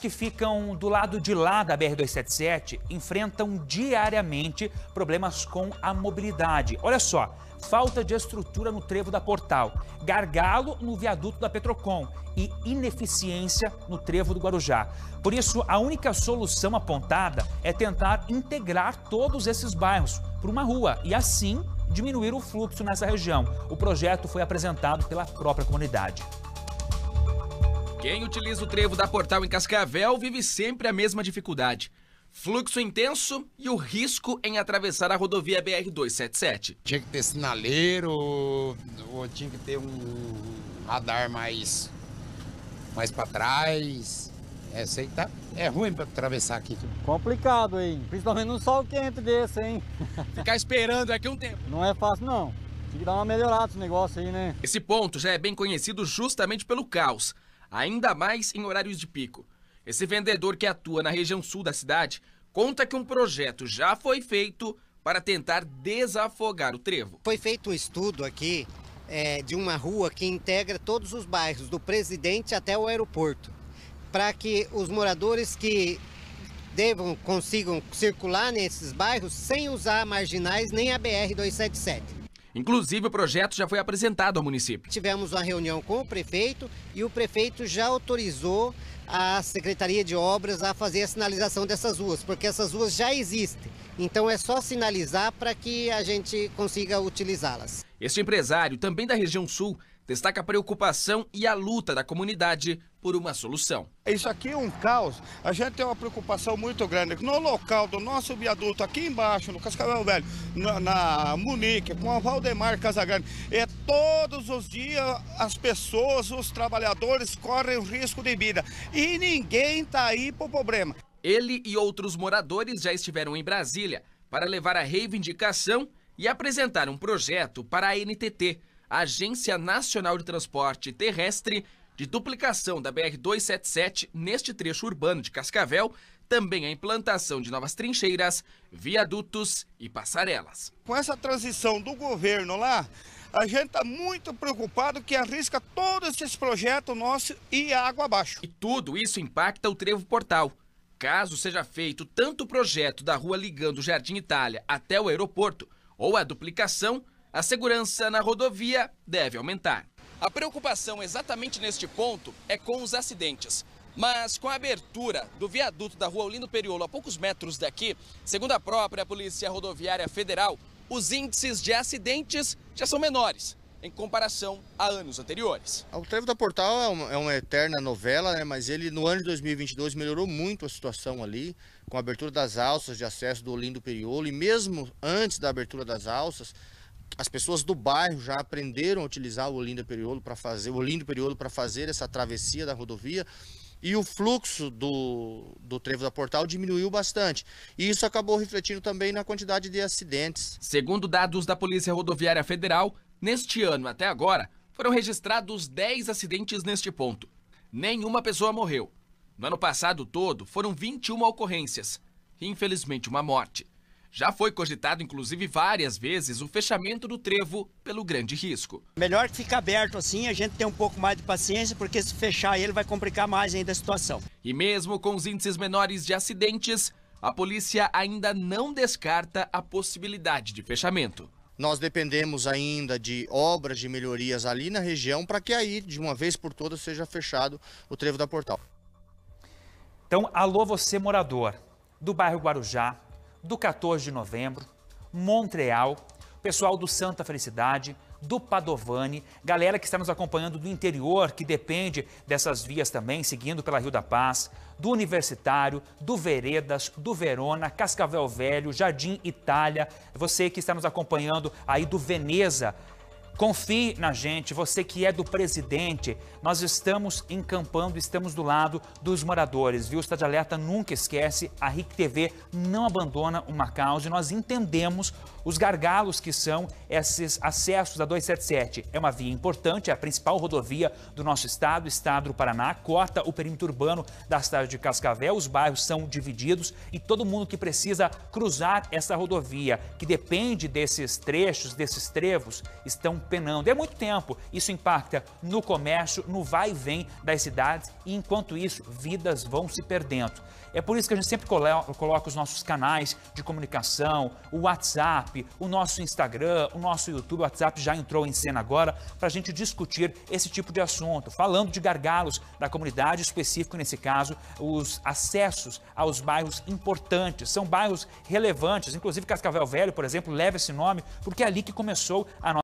que ficam do lado de lá da BR-277 enfrentam diariamente problemas com a mobilidade. Olha só, falta de estrutura no trevo da Portal, gargalo no viaduto da Petrocom e ineficiência no trevo do Guarujá. Por isso, a única solução apontada é tentar integrar todos esses bairros por uma rua e assim diminuir o fluxo nessa região. O projeto foi apresentado pela própria comunidade. Quem utiliza o trevo da Portal em Cascavel vive sempre a mesma dificuldade. Fluxo intenso e o risco em atravessar a rodovia BR-277. Tinha que ter sinaleiro, ou tinha que ter um radar mais, mais para trás. É, sei tá, é ruim para atravessar aqui. Complicado, hein? Principalmente num sol quente desse, hein? Ficar esperando aqui um tempo. Não é fácil, não. Tem que dar uma melhorada nesse negócio aí, né? Esse ponto já é bem conhecido justamente pelo caos ainda mais em horários de pico. Esse vendedor que atua na região sul da cidade conta que um projeto já foi feito para tentar desafogar o trevo. Foi feito um estudo aqui é, de uma rua que integra todos os bairros, do presidente até o aeroporto, para que os moradores que devam consigam circular nesses bairros sem usar marginais nem a BR 277. Inclusive, o projeto já foi apresentado ao município. Tivemos uma reunião com o prefeito e o prefeito já autorizou a Secretaria de Obras a fazer a sinalização dessas ruas, porque essas ruas já existem. Então é só sinalizar para que a gente consiga utilizá-las. Este empresário, também da região sul, destaca a preocupação e a luta da comunidade por uma solução. Isso aqui é um caos. A gente tem uma preocupação muito grande. No local do nosso viaduto, aqui embaixo, no Cascavel Velho, na, na Munique, com a Valdemar Casagrande, é todos os dias as pessoas, os trabalhadores correm risco de vida. E ninguém está aí para o problema. Ele e outros moradores já estiveram em Brasília para levar a reivindicação e apresentar um projeto para a NTT, Agência Nacional de Transporte Terrestre, de duplicação da BR-277 neste trecho urbano de Cascavel, também a implantação de novas trincheiras, viadutos e passarelas. Com essa transição do governo lá, a gente está muito preocupado que arrisca todo esse projeto nosso e água abaixo. E tudo isso impacta o Trevo Portal. Caso seja feito tanto o projeto da rua ligando o Jardim Itália até o aeroporto ou a duplicação, a segurança na rodovia deve aumentar. A preocupação exatamente neste ponto é com os acidentes. Mas com a abertura do viaduto da rua Olindo Periolo a poucos metros daqui, segundo a própria Polícia Rodoviária Federal, os índices de acidentes já são menores em comparação a anos anteriores. O trevo da Portal é uma, é uma eterna novela, né? mas ele no ano de 2022 melhorou muito a situação ali, com a abertura das alças de acesso do Olindo Periolo e mesmo antes da abertura das alças, as pessoas do bairro já aprenderam a utilizar o Olinda Periolo para fazer o Olinda Periolo para fazer essa travessia da rodovia e o fluxo do, do trevo da Portal diminuiu bastante. E isso acabou refletindo também na quantidade de acidentes. Segundo dados da Polícia Rodoviária Federal, neste ano até agora foram registrados 10 acidentes neste ponto. Nenhuma pessoa morreu. No ano passado todo foram 21 ocorrências. Infelizmente, uma morte. Já foi cogitado, inclusive, várias vezes o fechamento do trevo pelo grande risco. Melhor que fique aberto assim, a gente tem um pouco mais de paciência, porque se fechar ele vai complicar mais ainda a situação. E mesmo com os índices menores de acidentes, a polícia ainda não descarta a possibilidade de fechamento. Nós dependemos ainda de obras de melhorias ali na região para que aí, de uma vez por todas, seja fechado o trevo da Portal. Então, alô você morador do bairro Guarujá, do 14 de novembro, Montreal, pessoal do Santa Felicidade, do Padovani, galera que está nos acompanhando do interior, que depende dessas vias também, seguindo pela Rio da Paz, do Universitário, do Veredas, do Verona, Cascavel Velho, Jardim Itália, você que está nos acompanhando aí do Veneza, Confie na gente, você que é do presidente. Nós estamos encampando, estamos do lado dos moradores, viu? Está de Alerta nunca esquece, a RIC TV não abandona uma causa e nós entendemos os gargalos que são esses acessos da 277. É uma via importante, é a principal rodovia do nosso estado, estado do Paraná, corta o perímetro urbano da cidade de Cascavel, os bairros são divididos e todo mundo que precisa cruzar essa rodovia, que depende desses trechos, desses trevos, estão penando. É muito tempo, isso impacta no comércio, no vai e vem das cidades e enquanto isso, vidas vão se perdendo. É por isso que a gente sempre coloca os nossos canais de comunicação, o WhatsApp, WhatsApp, o nosso Instagram, o nosso YouTube, o WhatsApp já entrou em cena agora para a gente discutir esse tipo de assunto, falando de gargalos da comunidade, específico nesse caso, os acessos aos bairros importantes. São bairros relevantes, inclusive Cascavel Velho, por exemplo, leva esse nome, porque é ali que começou a nossa.